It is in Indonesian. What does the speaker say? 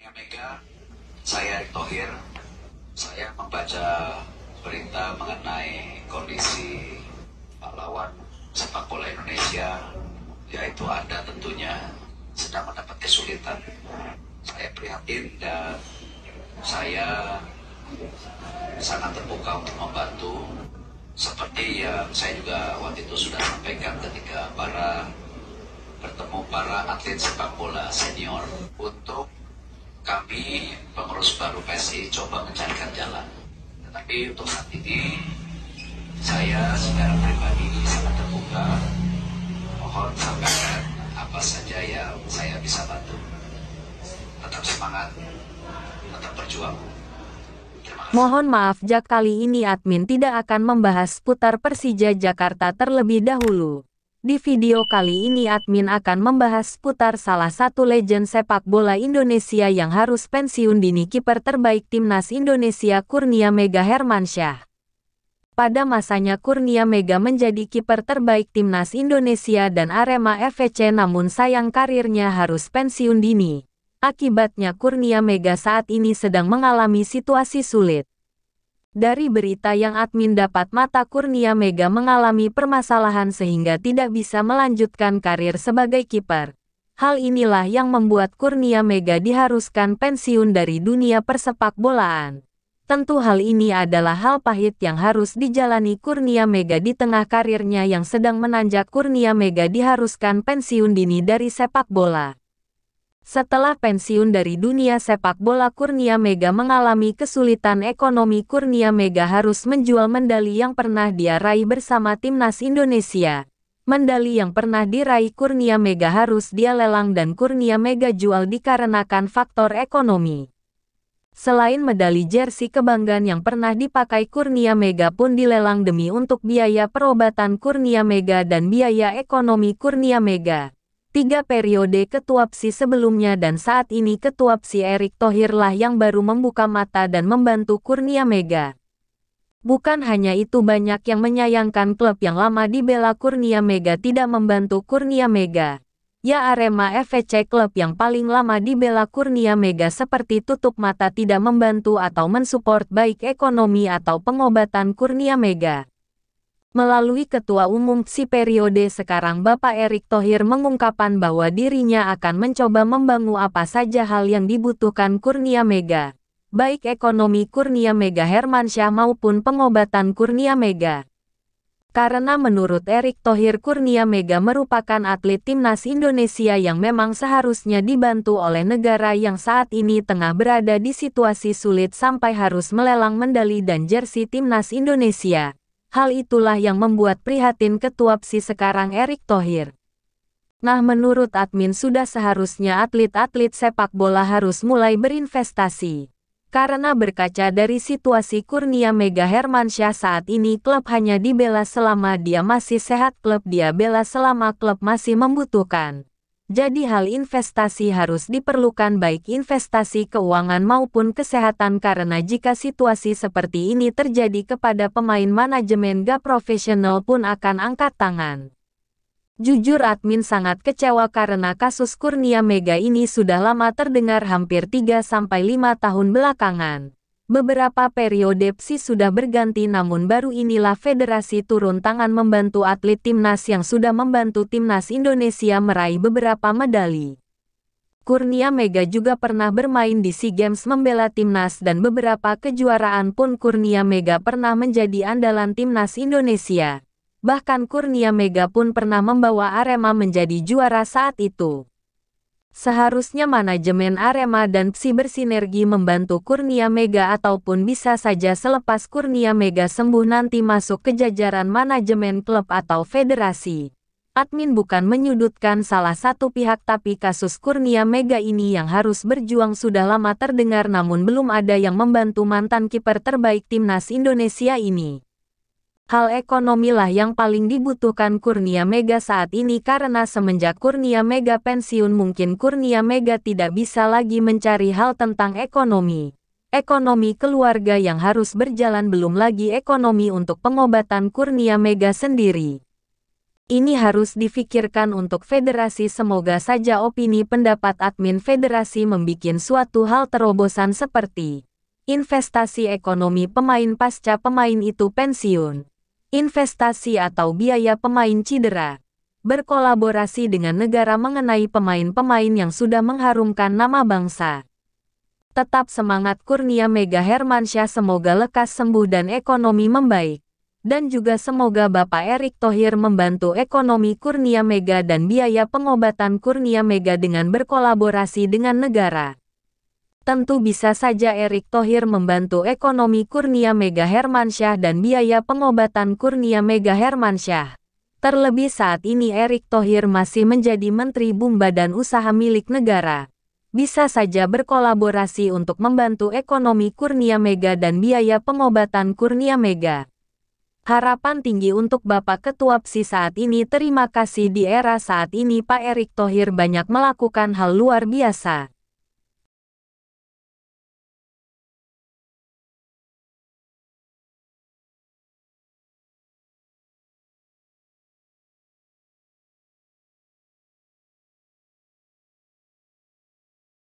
Mega, saya Erick Thohir. Saya membaca berita mengenai kondisi pahlawan sepak bola Indonesia, yaitu ada tentunya sedang mendapat kesulitan. Saya prihatin dan saya sangat terbuka untuk membantu seperti yang saya juga waktu itu sudah sampaikan ketika para bertemu para atlet sepak bola senior kami pengurus baru PSI coba mencarikan jalan. Tetapi untuk saat ini saya secara pribadi sangat terbuka mohon sampaikan apa saja yang saya bisa bantu. Tetap semangat, tetap berjuang. Mohon maaf Jak kali ini admin tidak akan membahas putar Persija Jakarta terlebih dahulu. Di video kali ini admin akan membahas putar salah satu legend sepak bola Indonesia yang harus pensiun dini kiper terbaik timnas Indonesia Kurnia Mega Hermansyah. Pada masanya Kurnia Mega menjadi kiper terbaik timnas Indonesia dan Arema FC namun sayang karirnya harus pensiun dini. Akibatnya Kurnia Mega saat ini sedang mengalami situasi sulit. Dari berita yang admin dapat mata Kurnia Mega mengalami permasalahan sehingga tidak bisa melanjutkan karir sebagai kiper. Hal inilah yang membuat Kurnia Mega diharuskan pensiun dari dunia persepak bolaan. Tentu hal ini adalah hal pahit yang harus dijalani Kurnia Mega di tengah karirnya yang sedang menanjak Kurnia Mega diharuskan pensiun dini dari sepak bola. Setelah pensiun dari dunia sepak bola Kurnia Mega mengalami kesulitan ekonomi Kurnia Mega harus menjual medali yang pernah dia raih bersama Timnas Indonesia. Medali yang pernah diraih Kurnia Mega harus dia lelang dan Kurnia Mega jual dikarenakan faktor ekonomi. Selain medali jersey kebanggaan yang pernah dipakai Kurnia Mega pun dilelang demi untuk biaya perobatan Kurnia Mega dan biaya ekonomi Kurnia Mega tiga periode ketua PSI sebelumnya dan saat ini ketua PSI Erick Thohir lah yang baru membuka mata dan membantu Kurnia Mega. Bukan hanya itu banyak yang menyayangkan klub yang lama dibela Kurnia Mega tidak membantu Kurnia Mega. Ya Arema FC klub yang paling lama dibela Kurnia Mega seperti tutup mata tidak membantu atau mensupport baik ekonomi atau pengobatan Kurnia Mega. Melalui Ketua Umum Si periode sekarang Bapak Erick Thohir mengungkapkan bahwa dirinya akan mencoba membangun apa saja hal yang dibutuhkan Kurnia Mega, baik ekonomi Kurnia Mega Hermansyah maupun pengobatan Kurnia Mega. Karena menurut Erick Thohir Kurnia Mega merupakan atlet timnas Indonesia yang memang seharusnya dibantu oleh negara yang saat ini tengah berada di situasi sulit sampai harus melelang medali dan jersi timnas Indonesia. Hal itulah yang membuat prihatin ketua PSI sekarang Erick Thohir. Nah menurut admin sudah seharusnya atlet-atlet sepak bola harus mulai berinvestasi. Karena berkaca dari situasi Kurnia Mega Hermansyah saat ini klub hanya dibela selama dia masih sehat klub dia bela selama klub masih membutuhkan. Jadi hal investasi harus diperlukan baik investasi keuangan maupun kesehatan karena jika situasi seperti ini terjadi kepada pemain manajemen gak profesional pun akan angkat tangan. Jujur admin sangat kecewa karena kasus Kurnia Mega ini sudah lama terdengar hampir 3-5 tahun belakangan. Beberapa periode PSI sudah berganti namun baru inilah federasi turun tangan membantu atlet timnas yang sudah membantu timnas Indonesia meraih beberapa medali. Kurnia Mega juga pernah bermain di SEA Games membela timnas dan beberapa kejuaraan pun Kurnia Mega pernah menjadi andalan timnas Indonesia. Bahkan Kurnia Mega pun pernah membawa Arema menjadi juara saat itu. Seharusnya manajemen Arema dan Psi bersinergi membantu Kurnia Mega ataupun bisa saja selepas Kurnia Mega sembuh nanti masuk ke jajaran manajemen klub atau federasi. Admin bukan menyudutkan salah satu pihak tapi kasus Kurnia Mega ini yang harus berjuang sudah lama terdengar namun belum ada yang membantu mantan kiper terbaik timnas Indonesia ini. Hal ekonomilah yang paling dibutuhkan Kurnia Mega saat ini karena semenjak Kurnia Mega pensiun mungkin Kurnia Mega tidak bisa lagi mencari hal tentang ekonomi. Ekonomi keluarga yang harus berjalan belum lagi ekonomi untuk pengobatan Kurnia Mega sendiri. Ini harus difikirkan untuk federasi semoga saja opini pendapat admin federasi membuat suatu hal terobosan seperti investasi ekonomi pemain pasca pemain itu pensiun investasi atau biaya pemain cedera. Berkolaborasi dengan negara mengenai pemain-pemain yang sudah mengharumkan nama bangsa. Tetap semangat Kurnia Mega Hermansyah semoga lekas sembuh dan ekonomi membaik. Dan juga semoga Bapak Erick Thohir membantu ekonomi Kurnia Mega dan biaya pengobatan Kurnia Mega dengan berkolaborasi dengan negara. Tentu bisa saja Erick Thohir membantu ekonomi Kurnia Mega Hermansyah dan biaya pengobatan Kurnia Mega Hermansyah. Terlebih saat ini Erick Thohir masih menjadi Menteri Bum dan Usaha Milik Negara. Bisa saja berkolaborasi untuk membantu ekonomi Kurnia Mega dan biaya pengobatan Kurnia Mega. Harapan tinggi untuk Bapak Ketua PSI saat ini terima kasih di era saat ini Pak Erick Thohir banyak melakukan hal luar biasa.